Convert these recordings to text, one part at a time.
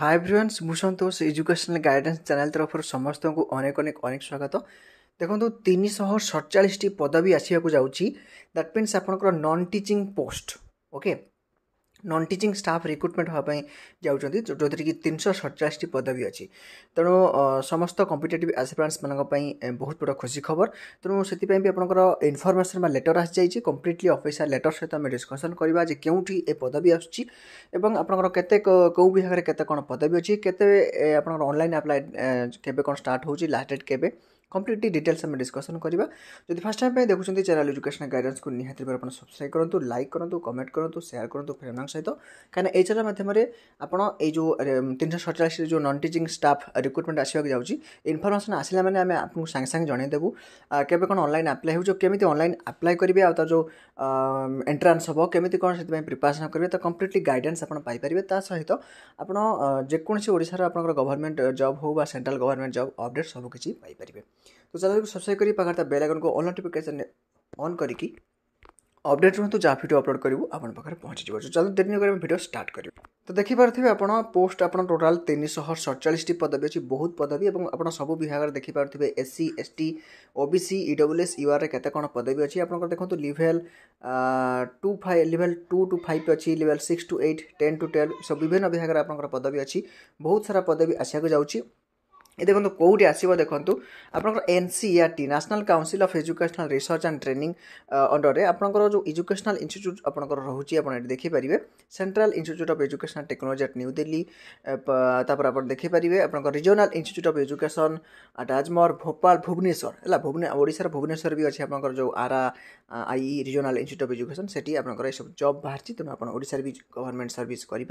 high ବ୍ରିୱାନ୍ସ ମୁଁ ସନ୍ତୋଷ educational guidance channel ତରଫରୁ ସମସ୍ତଙ୍କୁ ଅନେକ ଅନେକ ଅନେକ ସ୍ୱାଗତ ଦେଖନ୍ତୁ ତିନିଶହ ସତଚାଳିଶଟି ପଦବୀ ଆସିବାକୁ ଯାଉଛି ଦ୍ୟାଟ୍ ମିନ୍ସ ଆପଣଙ୍କର non teaching post okay non teaching staff recruitment ହେବା ପାଇଁ ଯାଉଛନ୍ତି ଯେଉଁଥିରେ କି ତିନିଶହ ସତଚାଳିଶଟି ପଦବୀ ଅଛି ତେଣୁ ସମସ୍ତ କମ୍ପିଟେଟିଭ୍ ଆସପିରାଣ୍ଟସ୍ମାନଙ୍କ ପାଇଁ ବହୁତ ବଡ଼ ଖୁସି ଖବର ତେଣୁ ସେଥିପାଇଁ ବି ଆପଣଙ୍କର ଇନଫର୍ମେସନ୍ ବା ଲେଟର୍ ଆସିଯାଇଛି କମ୍ପ୍ଲିଟଲି ଅଫିସିଆଲ୍ ଲେଟର୍ ସହିତ ଆମେ ଡିସ୍କସନ୍ କରିବା ଯେ କେଉଁଠି ଏ ପଦବୀ ଆସୁଛି ଏବଂ ଆପଣଙ୍କର କେତେ କେଉଁ ବିଭାଗରେ କେତେ କ'ଣ ପଦବୀ ଅଛି କେତେ ଆପଣଙ୍କର ଅନଲାଇନ୍ ଆପ୍ଲାଏ କେବେ କ'ଣ ଷ୍ଟାର୍ଟ ହେଉଛି ଲାଷ୍ଟ ଡେଟ୍ କେବେ কমপ্লিটলি ডিটেলস আমি ডিসকসন করা যদি ফার্স্ট টাইম দেখুম চ্যানেল এডুকেশন গাইডেন্স নিহতি ভাবে আপনার সবসক্রাইব করতু লাইক করতু কমেন্ট করতু সেয়ার করতু ফ্রেন্ডমান সহ কারণ এই চ্যানেল মাধ্যমে আপনার এই যে তিনশো সতচাশ যে নন টিচিং স্টাফ রিক্রুটমেন্ট আসবাক যাচ্ছি ইনফরমেশন আসলে মানে আমি আপনার সাংে সাংে জনাইদেবু কেবে কোণ অনলাইন আপ্লাই হচ্ছে কেমিতি অনলাইন আপ্লাই করবে আর তার যে এন্ট্রান্স হব কেমিতি কোণ সেই প্রিপারেসন করবে তা কমপ্লিটলি গাইডেন্স আপনার পাইপারে তা সহিত আপনার যেকোন ওড়শার আপনার গভর্নমেন্ট জব হো বা সেন্ট্রাল গভর্নমেন্ট জব অপডেট সবুকিছি পাইপারে ତ चैनल को सब्सक्राइब करिए पाखर बेल आइकन को ऑल नोटिफिकेसन अन ଅପଡ଼େଟ୍ ରୁହନ୍ତୁ ଯାହା ଭିଡ଼ିଓ ଅପଲୋଡ଼ କରିବୁ ଆପଣଙ୍କ ପାଖରେ ପହଞ୍ଚିଯିବ ଚାଲନ୍ତୁ ଡେରି ନକରି ଆମେ ଭିଡ଼ିଓ ଷ୍ଟାର୍ଟ କରିବୁ ତ ଦେଖିପାରୁଥିବେ ଆପଣ ପୋଷ୍ଟ ଆପଣ ଟୋଟାଲ୍ ତିନିଶହ ସତଚାଳିଶଟି ପଦବୀ ଅଛି ବହୁତ ପଦବୀ ଏବଂ ଆପଣ ସବୁ ବିଭାଗରେ ଦେଖିପାରୁଥିବେ S C S T O B C E W S ୟୁଆର୍ରେ କେତେ କ'ଣ ପଦବୀ ଅଛି ଆପଣଙ୍କର ଦେଖନ୍ତୁ level two five level two two five ଅଛି level six two eight ten two twelve ସବୁ ବିଭିନ୍ନ ବିଭାଗରେ ଆପଣଙ୍କର ପଦବୀ ଅଛି ବହୁତ ସାରା ପଦବୀ ଆସିବାକୁ ଯାଉଛି দেখুন কোটি আসব দেখুন আপনার NCERT national council of educational research and training অন্ডরে আপনার যে এজুকেশনাল ইনস্টিচ্ୟୁଟ୍ আপনার রয়েছে আপনার এটি দেখিপারে central institute of educational technology at New Delhi তারপর আপনার দেখিপারে আপনার রিজনাল ইনস্টিচ্ୟୁଟ୍ অফ এজুকেশন রাজমর ভোপাল ভুবনেশ্বর হল ওড়িশার ভুবনেশ্বর বি আছে আপনার যে আরা আই রিজনাল ইনস্টিচ্ୟୁଟ୍ অফ এজুকেশন সেটি আপনার এইসব জব বাহারি তেমন আপনার ওড়িশার বি গভর্নমেন্ট সর্ভিস করে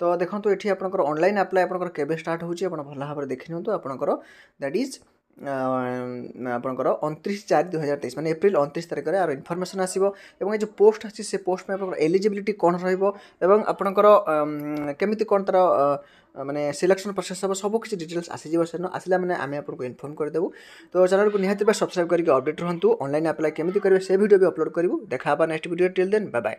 তো দেখুন এটি আপনার অনলাইন আপ্লাই আপনার কেবে স্টার্ট হচ্ছে আপনার ভালো ভাবে দেখে ରଖିନିଅନ୍ତୁ ଆପଣଙ୍କର ଦ୍ୟାଟ୍ ଇଜ୍ ଆପଣଙ୍କର ଅଣତିରିଶ ଚାରି ଦୁଇହଜାର ତେଇଶ ମାନେ ଏପ୍ରିଲ ଅଣତିରିଶ ତାରିଖରେ ଆର ଇନଫର୍ମେସନ୍ ଆସିବ ଏବଂ ଏ ଯେଉଁ ପୋଷ୍ଟ ଆସିଛି ସେ ପୋଷ୍ଟ ପାଇଁ ଆପଣଙ୍କର ଏଲିଜିବିଲିଟି କ'ଣ ରହିବ ଏବଂ ଆପଣଙ୍କର କେମିତି କ'ଣ ତା'ର ମାନେ ସିଲେକ୍ସନ୍ ପ୍ରୋସେସ୍ ହେବ ସବୁ କିଛି ଡିଟେଲ୍ସ ଆସିଯିବ ସେଦିନ ଆସିଲା ମାନେ ଆମେ ଆପଣଙ୍କୁ ଇନଫର୍ମ କରିଦେବୁ ତ ଚ୍ୟାନେଲକୁ ନିହାତି ଭାବେ ସବସ୍କ୍ରାଇବ୍ କରିକି ଅପଡ଼େଟ୍ ରୁହନ୍ତୁ ଅନଲାଇନ୍ ଆପ୍ଲାଏ କେମିତି କରିବେ ସେ ଭିଡ଼ିଓ ବି ଅପଲୋଡ଼ କରିବୁ ଦେଖା ହେବା next video till then bye